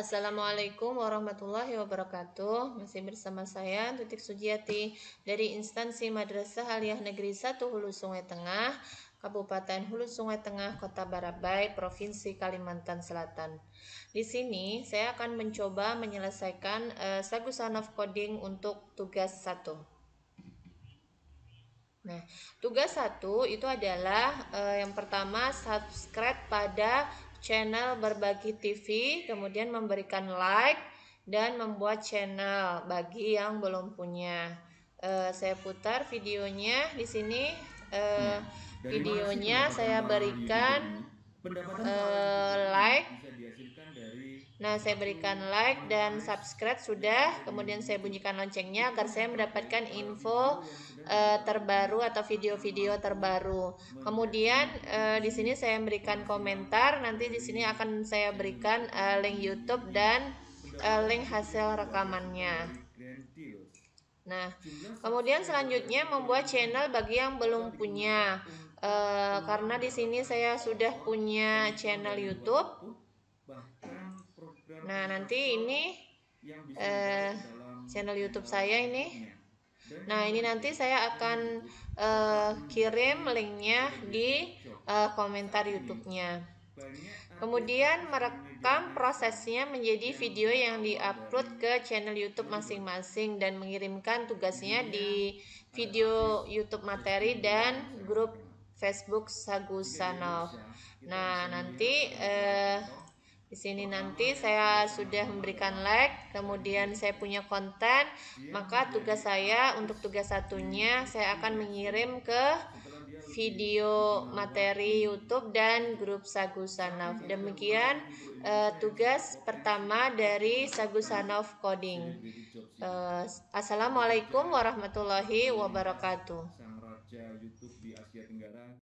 Assalamualaikum warahmatullahi wabarakatuh. Masih bersama saya Titik Sujiati dari instansi Madrasah Aliyah Negeri 1 Hulu Sungai Tengah, Kabupaten Hulu Sungai Tengah, Kota Barabai, Provinsi Kalimantan Selatan. Di sini saya akan mencoba menyelesaikan uh, eh, Sanof coding untuk tugas satu. Nah, tugas satu itu adalah uh, yang pertama subscribe pada channel Berbagi TV, kemudian memberikan like dan membuat channel bagi yang belum punya. Uh, saya putar videonya di sini. Uh, videonya saya berikan uh, like Nah, saya berikan like dan subscribe sudah, kemudian saya bunyikan loncengnya agar saya mendapatkan info uh, terbaru atau video-video terbaru. Kemudian uh, di sini saya berikan komentar, nanti di sini akan saya berikan uh, link YouTube dan uh, link hasil rekamannya. Nah, kemudian selanjutnya membuat channel bagi yang belum punya. Uh, karena di sini saya sudah punya channel YouTube Nah, nanti ini eh, channel eh, YouTube saya ini. Nah, ini nanti saya akan eh, kirim linknya di eh, komentar YouTube-nya. Kemudian merekam prosesnya menjadi video yang diupload ke channel YouTube masing-masing dan mengirimkan tugasnya di video YouTube materi dan grup Facebook Sagusanov. Nah, nanti eh, di sini nanti saya sudah memberikan like, kemudian saya punya konten, maka tugas saya untuk tugas satunya saya akan mengirim ke video materi YouTube dan grup Sagu Demikian uh, tugas pertama dari Sagu Coding. Uh, Assalamualaikum warahmatullahi wabarakatuh.